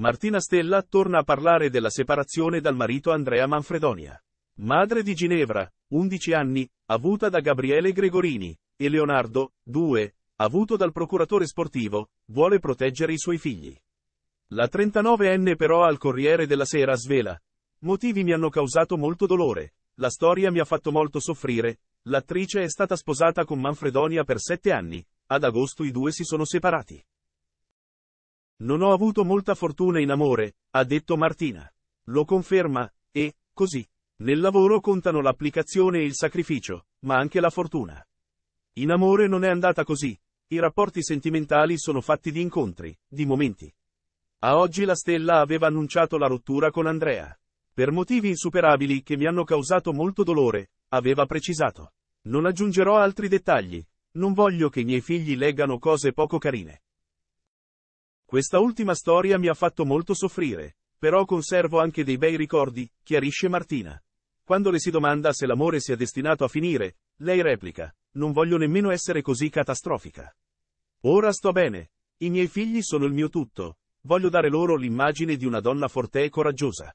Martina Stella torna a parlare della separazione dal marito Andrea Manfredonia. Madre di Ginevra, 11 anni, avuta da Gabriele Gregorini, e Leonardo, 2, avuto dal procuratore sportivo, vuole proteggere i suoi figli. La 39enne però al Corriere della Sera svela. Motivi mi hanno causato molto dolore, la storia mi ha fatto molto soffrire, l'attrice è stata sposata con Manfredonia per 7 anni, ad agosto i due si sono separati. Non ho avuto molta fortuna in amore, ha detto Martina. Lo conferma, e, così. Nel lavoro contano l'applicazione e il sacrificio, ma anche la fortuna. In amore non è andata così. I rapporti sentimentali sono fatti di incontri, di momenti. A oggi la stella aveva annunciato la rottura con Andrea. Per motivi insuperabili che mi hanno causato molto dolore, aveva precisato. Non aggiungerò altri dettagli. Non voglio che i miei figli leggano cose poco carine. Questa ultima storia mi ha fatto molto soffrire, però conservo anche dei bei ricordi, chiarisce Martina. Quando le si domanda se l'amore sia destinato a finire, lei replica, non voglio nemmeno essere così catastrofica. Ora sto bene. I miei figli sono il mio tutto. Voglio dare loro l'immagine di una donna forte e coraggiosa.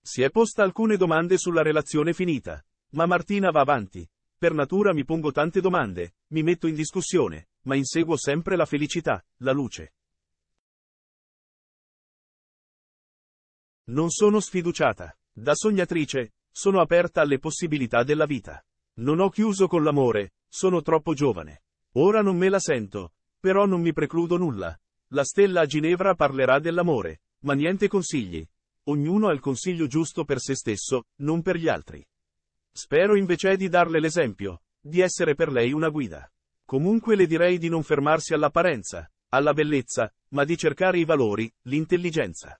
Si è posta alcune domande sulla relazione finita. Ma Martina va avanti. Per natura mi pongo tante domande, mi metto in discussione, ma inseguo sempre la felicità, la luce. Non sono sfiduciata. Da sognatrice, sono aperta alle possibilità della vita. Non ho chiuso con l'amore, sono troppo giovane. Ora non me la sento, però non mi precludo nulla. La stella a Ginevra parlerà dell'amore, ma niente consigli. Ognuno ha il consiglio giusto per se stesso, non per gli altri. Spero invece di darle l'esempio, di essere per lei una guida. Comunque le direi di non fermarsi all'apparenza, alla bellezza, ma di cercare i valori, l'intelligenza.